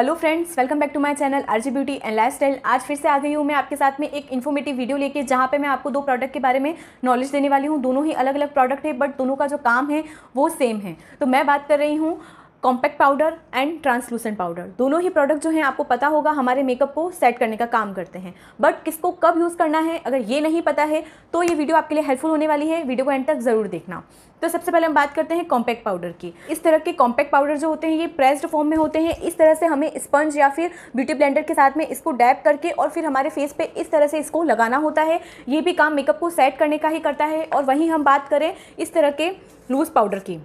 hello friends welcome back to my channel RG beauty and lifestyle आज फिर से आ गई हूँ मैं आपके साथ में एक इन्फॉर्मेटिव वीडियो लेके जहाँ पे मैं आपको दो प्रोडक्ट के बारे में नॉलेज देने वाली हूँ दोनों ही अलग अलग प्रोडक्ट है बट दोनों का जो काम है वो सेम है तो मैं बात कर रही हूँ compact powder and translucent powder दोनों ही प्रोडक्ट जो हैं आपको पता होगा हमारे मेकअप को सेट करने का काम करते हैं बट किसको कब यूज़ करना है अगर ये नहीं पता है तो ये वीडियो आपके लिए हेल्पफुल होने वाली है वीडियो को एंड तक ज़रूर देखना तो सबसे पहले हम बात करते हैं कॉम्पैक्ट पाउडर की इस तरह के कॉम्पैक्ट पाउडर जो होते हैं ये प्रेस्ड फॉर्म में होते हैं इस तरह से हमें स्पंज या फिर ब्यूटी ब्लेंडर के साथ में इसको डैप करके और फिर हमारे फेस पे इस तरह से इसको लगाना होता है ये भी काम मेकअप को सेट करने का ही करता है और वहीं हम बात करें इस तरह के लूज़ पाउडर की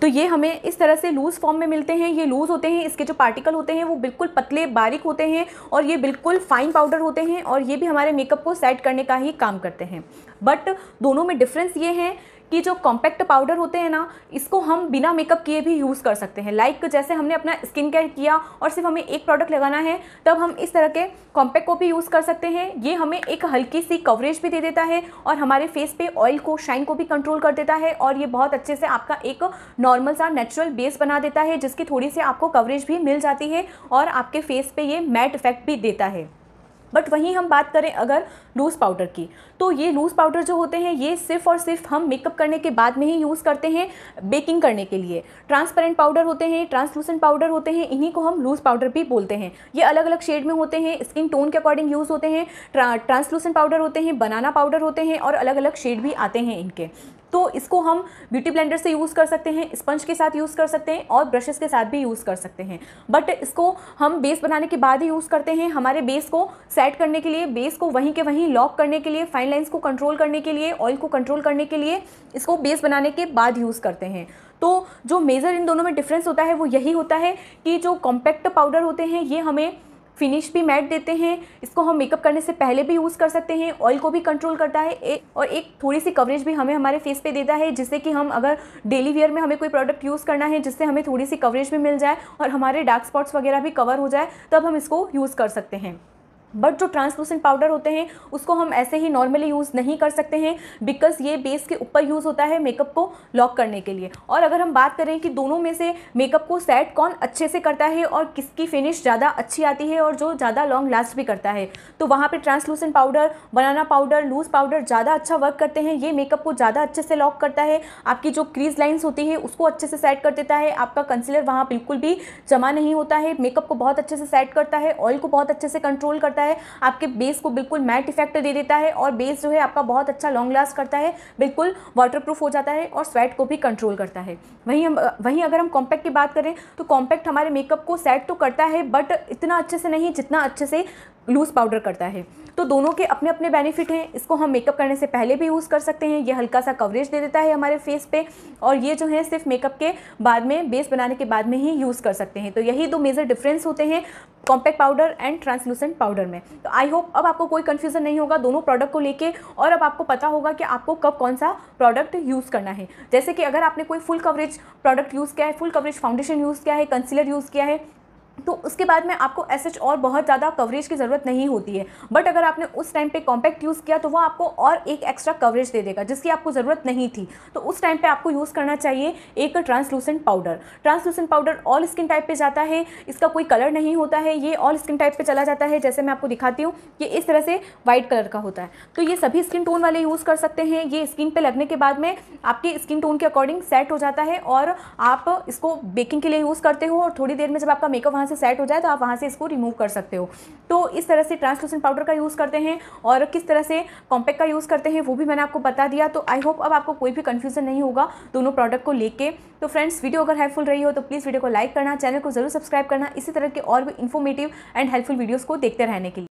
तो ये हमें इस तरह से लूज़ फॉर्म में मिलते हैं ये लूज़ होते हैं इसके जो पार्टिकल होते हैं वो बिल्कुल पतले बारीक होते हैं और ये बिल्कुल फाइन पाउडर होते हैं और ये भी हमारे मेकअप को सेट करने का ही काम करते हैं बट दोनों में डिफरेंस ये है कि जो कॉम्पैक्ट पाउडर होते हैं ना इसको हम बिना मेकअप किए भी यूज़ कर सकते हैं लाइक like जैसे हमने अपना स्किन केयर किया और सिर्फ हमें एक प्रोडक्ट लगाना है तब हम इस तरह के कॉम्पैक्ट को भी यूज़ कर सकते हैं ये हमें एक हल्की सी कवरेज भी दे देता है और हमारे फेस पे ऑयल को शाइन को भी कंट्रोल कर देता है और ये बहुत अच्छे से आपका एक नॉर्मल सा नेचुरल बेस बना देता है जिसकी थोड़ी सी आपको कवरेज भी मिल जाती है और आपके फेस पर ये मैट इफेक्ट भी देता है बट वहीं हम बात करें अगर लूज़ पाउडर की तो ये लूज़ पाउडर जो होते हैं ये सिर्फ़ और सिर्फ हम मेकअप करने के बाद में ही यूज़ करते हैं बेकिंग करने के लिए ट्रांसपेरेंट पाउडर होते हैं ट्रांसलूसेंट पाउडर होते हैं इन्हीं को हम लूज़ पाउडर भी बोलते हैं ये अलग अलग शेड में होते हैं स्किन टोन के अकॉर्डिंग यूज़ होते हैं ट्रांसलूसेंट पाउडर होते हैं बनाना पाउडर होते हैं और अलग अलग शेड भी आते हैं इनके तो इसको हम ब्यूटी ब्लेंडर से यूज़ कर सकते हैं स्पंज के साथ यूज़ कर सकते हैं और ब्रशेस के साथ भी यूज़ कर सकते हैं बट इसको हम बेस बनाने के बाद ही यूज़ करते हैं हमारे बेस को सेट करने के लिए बेस को वहीं के वहीं लॉक करने के लिए फाइन लाइन्स को कंट्रोल करने के लिए ऑयल को कंट्रोल करने के लिए इसको बेस बनाने के बाद यूज़ करते हैं तो जो मेज़र इन दोनों में डिफरेंस होता है वो यही होता है कि जो कॉम्पैक्ट पाउडर होते हैं ये हमें फिनिश भी मैट देते हैं इसको हम मेकअप करने से पहले भी यूज़ कर सकते हैं ऑयल को भी कंट्रोल करता है ए, और एक थोड़ी सी कवरेज भी हमें हमारे फेस पे देता है जिससे कि हम अगर डेली वेयर में हमें कोई प्रोडक्ट यूज़ करना है जिससे हमें थोड़ी सी कवरेज भी मिल जाए और हमारे डार्क स्पॉट्स वगैरह भी कवर हो जाए तब हम इसको यूज़ कर सकते हैं बट जो ट्रांसलूसेंट पाउडर होते हैं उसको हम ऐसे ही नॉर्मली यूज़ नहीं कर सकते हैं बिकॉज ये बेस के ऊपर यूज़ होता है मेकअप को लॉक करने के लिए और अगर हम बात करें कि दोनों में से मेकअप को सेट कौन अच्छे से करता है और किसकी फिनिश ज़्यादा अच्छी आती है और जो ज़्यादा लॉन्ग लास्ट भी करता है तो वहाँ पर translucent powder banana powder loose powder ज़्यादा अच्छा वर्क करते हैं ये मेकअप को ज़्यादा अच्छे से लॉक करता है आपकी जो क्रीज लाइन्स होती है उसको अच्छे से सेट कर देता है आपका कंसिलर वहाँ बिल्कुल भी जमा नहीं होता है मेकअप को बहुत अच्छे से सेट करता है ऑयल को बहुत अच्छे से कंट्रोल करता करता है आपके बेस को बिल्कुल मैट इफेक्ट दे देता है और बेस जो है आपका बहुत अच्छा लॉन्ग लास्ट करता है बिल्कुल वाटरप्रूफ हो जाता है और स्वेट को भी कंट्रोल करता है वहीं हम वहीं अगर हम कॉम्पैक्ट की बात करें तो कॉम्पैक्ट हमारे मेकअप को सेट तो करता है बट इतना अच्छे से नहीं जितना अच्छे से लूज़ पाउडर करता है तो दोनों के अपने अपने बेनिफिट हैं इसको हम मेकअप करने से पहले भी यूज़ कर सकते हैं ये हल्का सा कवरेज दे देता है हमारे फेस पे और ये जो है सिर्फ मेकअप के बाद में बेस बनाने के बाद में ही यूज़ कर सकते हैं तो यही दो मेजर डिफरेंस होते हैं compact powder and translucent powder में तो आई होप अब आपको कोई कन्फ्यूज़न नहीं होगा दोनों प्रोडक्ट को लेके और अब आपको पता होगा कि आपको कब कौन सा प्रोडक्ट यूज़ करना है जैसे कि अगर आपने कोई फुल कवरेज प्रोडक्ट यूज़ किया है फुल कवरेज फाउंडेशन यूज़ किया है कंसीलर यूज़ किया है तो उसके बाद में आपको एस और बहुत ज़्यादा कवरेज की ज़रूरत नहीं होती है बट अगर आपने उस टाइम पे कॉम्पैक्ट यूज़ किया तो वह आपको और एक एक्स्ट्रा कवरेज दे देगा जिसकी आपको ज़रूरत नहीं थी तो उस टाइम पे आपको यूज़ करना चाहिए एक translucent powder translucent powder all skin type पर जाता है इसका कोई कलर नहीं होता है ये ऑल स्किन टाइप पर चला जाता है जैसे मैं आपको दिखाती हूँ ये इस तरह से वाइट कलर का होता है तो ये सभी स्किन टोन वाले यूज़ कर सकते हैं ये स्किन पर लगने के बाद में आपके स्किन टोन के अकॉर्डिंग सेट हो जाता है और आप इसको बेकिंग के लिए यूज़ करते हो और थोड़ी देर में जब आपका मेकअप वहाँ से सेट हो जाए तो आप वहाँ से इसको रिमूव कर सकते हो तो इस तरह से ट्रांसलूसेंट पाउडर का यूज़ करते हैं और किस तरह से कॉम्पैक्ट का यूज़ करते हैं वो भी मैंने आपको बता दिया तो आई होप अब आपको कोई भी कन्फ्यूजन नहीं होगा दोनों प्रोडक्ट को लेकर तो फ्रेंड्स वीडियो अगर हेल्पफुल रही हो तो प्लीज़ वीडियो को लाइक करना चैनल को जरूर सब्सक्राइब करना इसी तरह के और भी इन्फॉर्मेटिव एंड हेल्पफुल वीडियोज़ को देखते रहने के लिए